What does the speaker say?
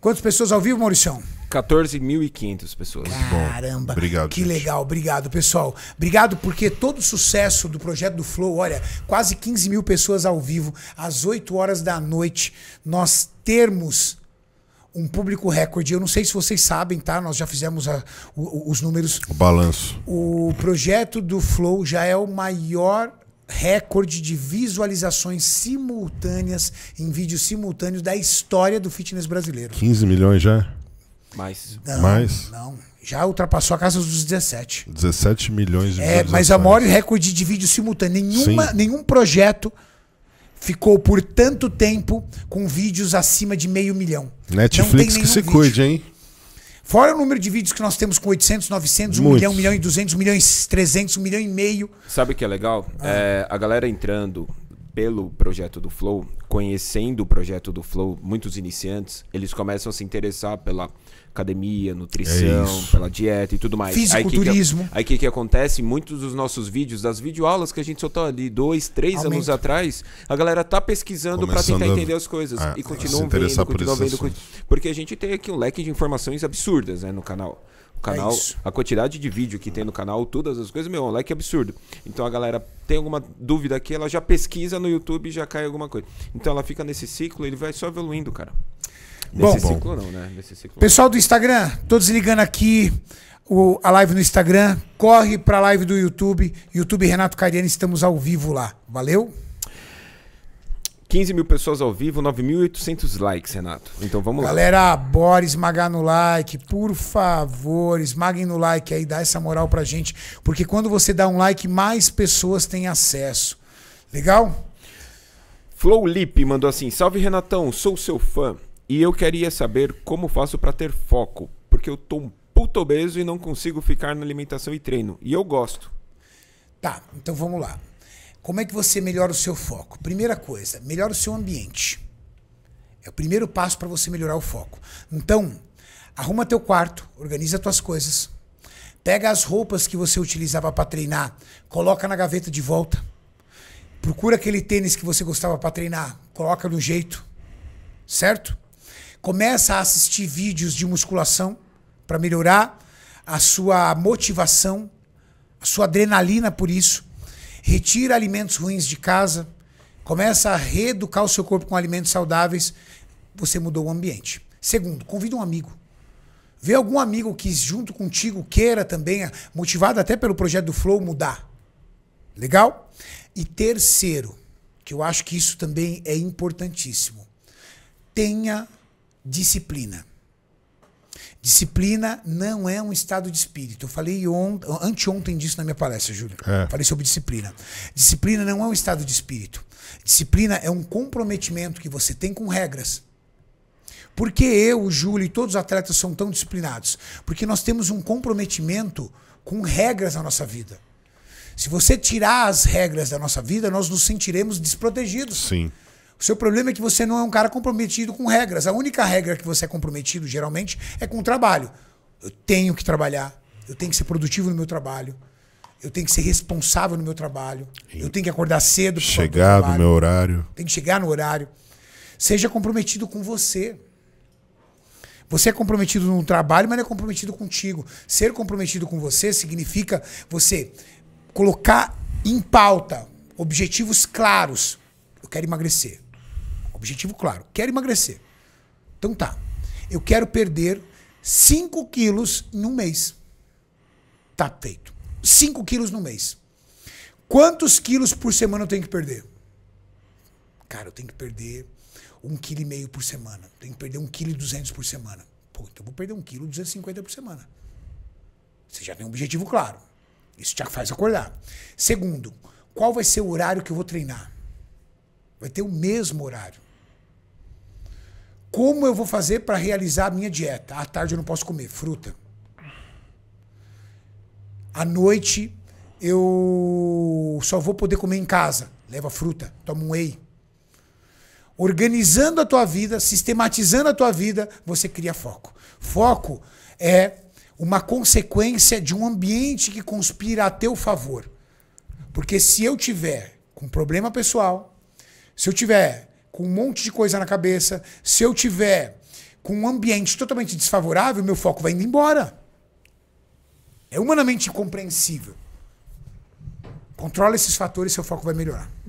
Quantas pessoas ao vivo, Maurício? 14.500 pessoas. Caramba. Obrigado. Que gente. legal. Obrigado, pessoal. Obrigado porque todo o sucesso do projeto do Flow, olha, quase 15 mil pessoas ao vivo, às 8 horas da noite, nós termos um público recorde. Eu não sei se vocês sabem, tá? Nós já fizemos a, o, os números. O balanço. O projeto do Flow já é o maior recorde de visualizações simultâneas em vídeo simultâneo da história do fitness brasileiro. 15 milhões já? Mais. Não, Mais? Não. Já ultrapassou a casa dos 17. 17 milhões de visualizações. É, mas a maior recorde de vídeo simultâneo. Nenhuma, nenhum projeto ficou por tanto tempo com vídeos acima de meio milhão. Netflix que se vídeo. cuide, hein? Fora o número de vídeos que nós temos com 800, 900, 1 milhão, 1 milhão e 200, 1 milhão e 300, 1 milhão e meio. Sabe o que é legal? Ah. É, a galera entrando pelo projeto do Flow, conhecendo o projeto do Flow, muitos iniciantes, eles começam a se interessar pela academia, nutrição, é pela dieta e tudo mais. Fisiculturismo. Aí o que, que, que, acontece? Muitos dos nossos vídeos, das videoaulas que a gente soltou ali dois, três anos atrás, a galera tá pesquisando para tentar entender as coisas. É, a, e continuam vendo, continuam vendo. Assunto. Porque a gente tem aqui um leque de informações absurdas né, no canal. O é canal, é a quantidade de vídeo que tem no canal, todas as coisas, meu, é um leque absurdo. Então a galera tem alguma dúvida aqui, ela já pesquisa no YouTube e já cai alguma coisa. Então ela fica nesse ciclo, ele vai só evoluindo, cara. Nesse bom, ciclo bom. não, né? Nesse ciclo. Pessoal do Instagram, tô desligando aqui o, a live no Instagram. Corre pra live do YouTube. YouTube Renato Cariani, estamos ao vivo lá. Valeu? 15 mil pessoas ao vivo, 9.800 likes, Renato. Então vamos Galera, lá. Galera, bora esmagar no like, por favor, esmaguem no like aí, dá essa moral pra gente, porque quando você dá um like, mais pessoas têm acesso. Legal? Flowlip mandou assim: Salve Renatão, sou seu fã e eu queria saber como faço para ter foco, porque eu tô um puto obeso e não consigo ficar na alimentação e treino, e eu gosto. Tá, então vamos lá. Como é que você melhora o seu foco? Primeira coisa, melhora o seu ambiente. É o primeiro passo para você melhorar o foco. Então, arruma teu quarto, organiza tuas coisas. Pega as roupas que você utilizava para treinar, coloca na gaveta de volta Procura aquele tênis que você gostava para treinar, coloca no jeito, certo? Começa a assistir vídeos de musculação para melhorar a sua motivação, a sua adrenalina por isso. Retira alimentos ruins de casa, começa a reeducar o seu corpo com alimentos saudáveis, você mudou o ambiente. Segundo, convida um amigo. Vê algum amigo que junto contigo queira também, motivado até pelo projeto do Flow, mudar. Legal? E terceiro, que eu acho que isso também é importantíssimo, tenha disciplina. Disciplina não é um estado de espírito. Eu falei anteontem disso na minha palestra, Júlio. É. Falei sobre disciplina. Disciplina não é um estado de espírito. Disciplina é um comprometimento que você tem com regras. Por que eu, o Júlio e todos os atletas são tão disciplinados? Porque nós temos um comprometimento com regras na nossa vida. Se você tirar as regras da nossa vida, nós nos sentiremos desprotegidos. Sim. O seu problema é que você não é um cara comprometido com regras. A única regra que você é comprometido, geralmente, é com o trabalho. Eu tenho que trabalhar, eu tenho que ser produtivo no meu trabalho, eu tenho que ser responsável no meu trabalho, e eu tenho que acordar cedo. Chegar no meu horário. Tenho que chegar no horário. Seja comprometido com você. Você é comprometido no trabalho, mas não é comprometido contigo. Ser comprometido com você significa você colocar em pauta objetivos claros. Eu quero emagrecer. Objetivo claro. Quero emagrecer. Então tá. Eu quero perder 5 quilos em um mês. Tá feito. 5 quilos no mês. Quantos quilos por semana eu tenho que perder? Cara, eu tenho que perder um quilo e meio por semana. Eu tenho que perder um quilo e duzentos por semana. Pô, então eu vou perder um quilo e duzentos por semana. Você já tem um objetivo claro. Isso já faz acordar. Segundo, qual vai ser o horário que eu vou treinar? Vai ter o mesmo horário. Como eu vou fazer para realizar a minha dieta? À tarde eu não posso comer fruta. À noite eu só vou poder comer em casa. Leva fruta, toma um whey. Organizando a tua vida, sistematizando a tua vida, você cria foco. Foco é uma consequência de um ambiente que conspira a teu favor. Porque se eu tiver com problema pessoal, se eu tiver com um monte de coisa na cabeça, se eu tiver com um ambiente totalmente desfavorável, meu foco vai indo embora. É humanamente incompreensível. Controla esses fatores, seu foco vai melhorar.